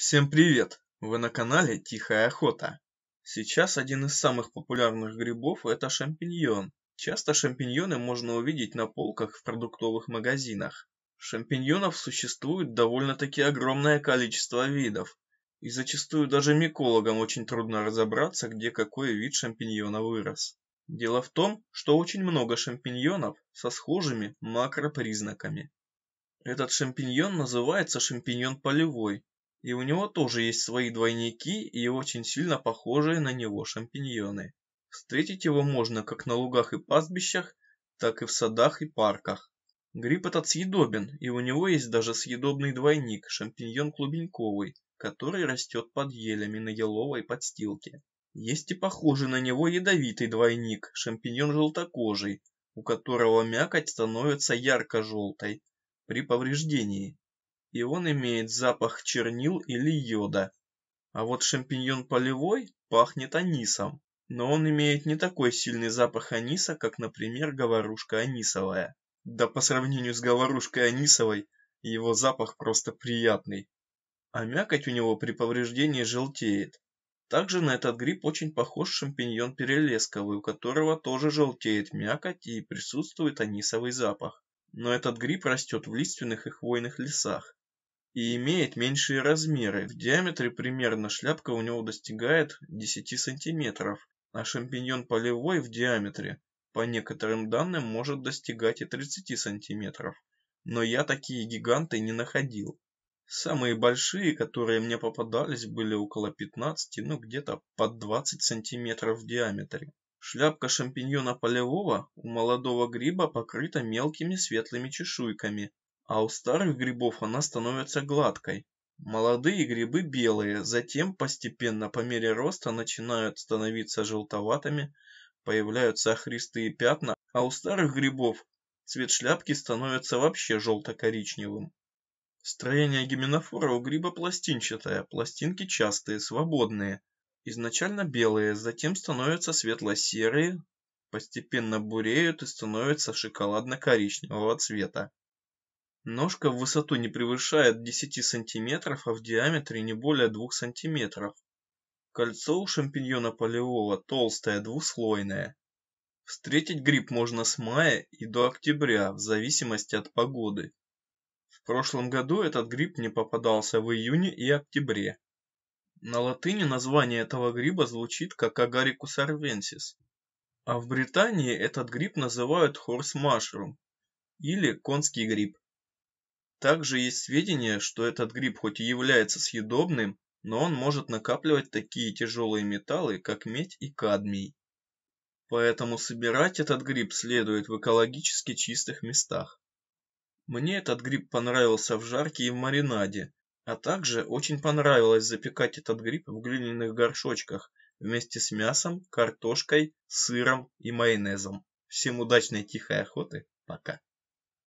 Всем привет! Вы на канале Тихая Охота. Сейчас один из самых популярных грибов это шампиньон. Часто шампиньоны можно увидеть на полках в продуктовых магазинах. Шампиньонов существует довольно-таки огромное количество видов. И зачастую даже микологам очень трудно разобраться, где какой вид шампиньона вырос. Дело в том, что очень много шампиньонов со схожими макропризнаками. Этот шампиньон называется шампиньон полевой и у него тоже есть свои двойники и очень сильно похожие на него шампиньоны. Встретить его можно как на лугах и пастбищах, так и в садах и парках. Гриб этот съедобен, и у него есть даже съедобный двойник, шампиньон клубеньковый, который растет под елями на еловой подстилке. Есть и похожий на него ядовитый двойник, шампиньон желтокожий, у которого мякоть становится ярко-желтой при повреждении и он имеет запах чернил или йода. А вот шампиньон полевой пахнет анисом, но он имеет не такой сильный запах аниса, как, например, говорушка анисовая. Да по сравнению с говорушкой анисовой, его запах просто приятный. А мякоть у него при повреждении желтеет. Также на этот гриб очень похож шампиньон перелесковый, у которого тоже желтеет мякоть и присутствует анисовый запах. Но этот гриб растет в лиственных и хвойных лесах и имеет меньшие размеры. В диаметре примерно шляпка у него достигает 10 сантиметров, а шампиньон полевой в диаметре, по некоторым данным, может достигать и 30 сантиметров. Но я такие гиганты не находил. Самые большие, которые мне попадались, были около 15, ну где-то под 20 сантиметров в диаметре. Шляпка шампиньона полевого у молодого гриба покрыта мелкими светлыми чешуйками, а у старых грибов она становится гладкой. Молодые грибы белые, затем постепенно по мере роста начинают становиться желтоватыми, появляются охристые пятна, а у старых грибов цвет шляпки становится вообще желто-коричневым. Строение гименофора у гриба пластинчатое, пластинки частые, свободные. Изначально белые, затем становятся светло-серые, постепенно буреют и становятся шоколадно-коричневого цвета. Ножка в высоту не превышает 10 см, а в диаметре не более 2 см. Кольцо у шампиньона полевого толстое, двуслойное. Встретить гриб можно с мая и до октября, в зависимости от погоды. В прошлом году этот гриб не попадался в июне и октябре. На латыни название этого гриба звучит как агарикус арвенсис, а в Британии этот гриб называют Horse Mushroom или конский гриб. Также есть сведения, что этот гриб хоть и является съедобным, но он может накапливать такие тяжелые металлы, как медь и кадмий. Поэтому собирать этот гриб следует в экологически чистых местах. Мне этот гриб понравился в жарке и в маринаде, а также очень понравилось запекать этот гриб в глиняных горшочках вместе с мясом, картошкой, сыром и майонезом. Всем удачной тихой охоты. Пока.